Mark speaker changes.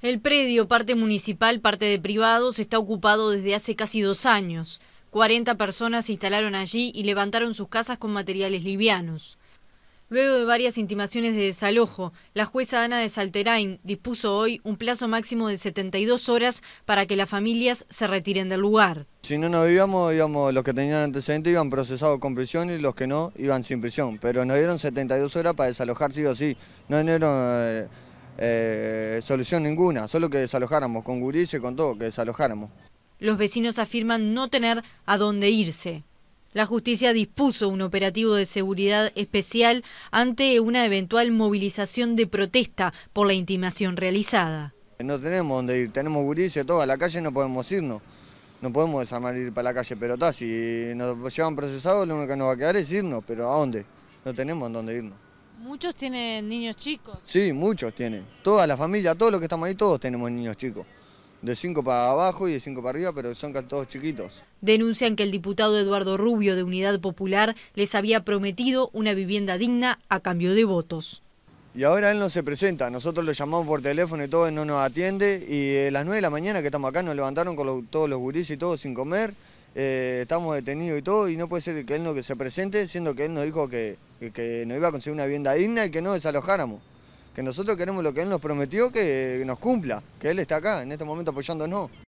Speaker 1: El predio, parte municipal, parte de privados,
Speaker 2: está ocupado desde hace casi dos años. 40 personas se instalaron allí y levantaron sus casas con materiales livianos. Luego de varias intimaciones de desalojo, la jueza Ana de Salterain dispuso hoy un plazo máximo de 72 horas para que las familias se retiren del lugar.
Speaker 1: Si no nos vivíamos, digamos, los que tenían antecedentes iban procesados con prisión y los que no iban sin prisión, pero nos dieron 72 horas para desalojar sí o sí. No dieron... Eh, eh, solución ninguna, solo que desalojáramos, con gurises, con todo, que desalojáramos.
Speaker 2: Los vecinos afirman no tener a dónde irse. La justicia dispuso un operativo de seguridad especial ante una eventual movilización de protesta por la intimación realizada.
Speaker 1: No tenemos dónde ir, tenemos gurises, todo, a la calle no podemos irnos. No podemos desarmar ir para la calle, pero está, si nos llevan procesados lo único que nos va a quedar es irnos, pero ¿a dónde? No tenemos dónde irnos.
Speaker 2: Muchos tienen niños chicos.
Speaker 1: Sí, muchos tienen. Toda la familia, todos los que estamos ahí, todos tenemos niños chicos. De 5 para abajo y de cinco para arriba, pero son todos chiquitos.
Speaker 2: Denuncian que el diputado Eduardo Rubio de Unidad Popular les había prometido una vivienda digna a cambio de votos.
Speaker 1: Y ahora él no se presenta, nosotros lo llamamos por teléfono y todo, él no nos atiende. Y a eh, las 9 de la mañana que estamos acá nos levantaron con todos los gurises y todos sin comer. Eh, estamos detenidos y todo, y no puede ser que él no que se presente, siendo que él nos dijo que, que, nos iba a conseguir una vivienda digna y que no desalojáramos. Que nosotros queremos lo que él nos prometió, que nos cumpla, que él está acá en este momento apoyándonos.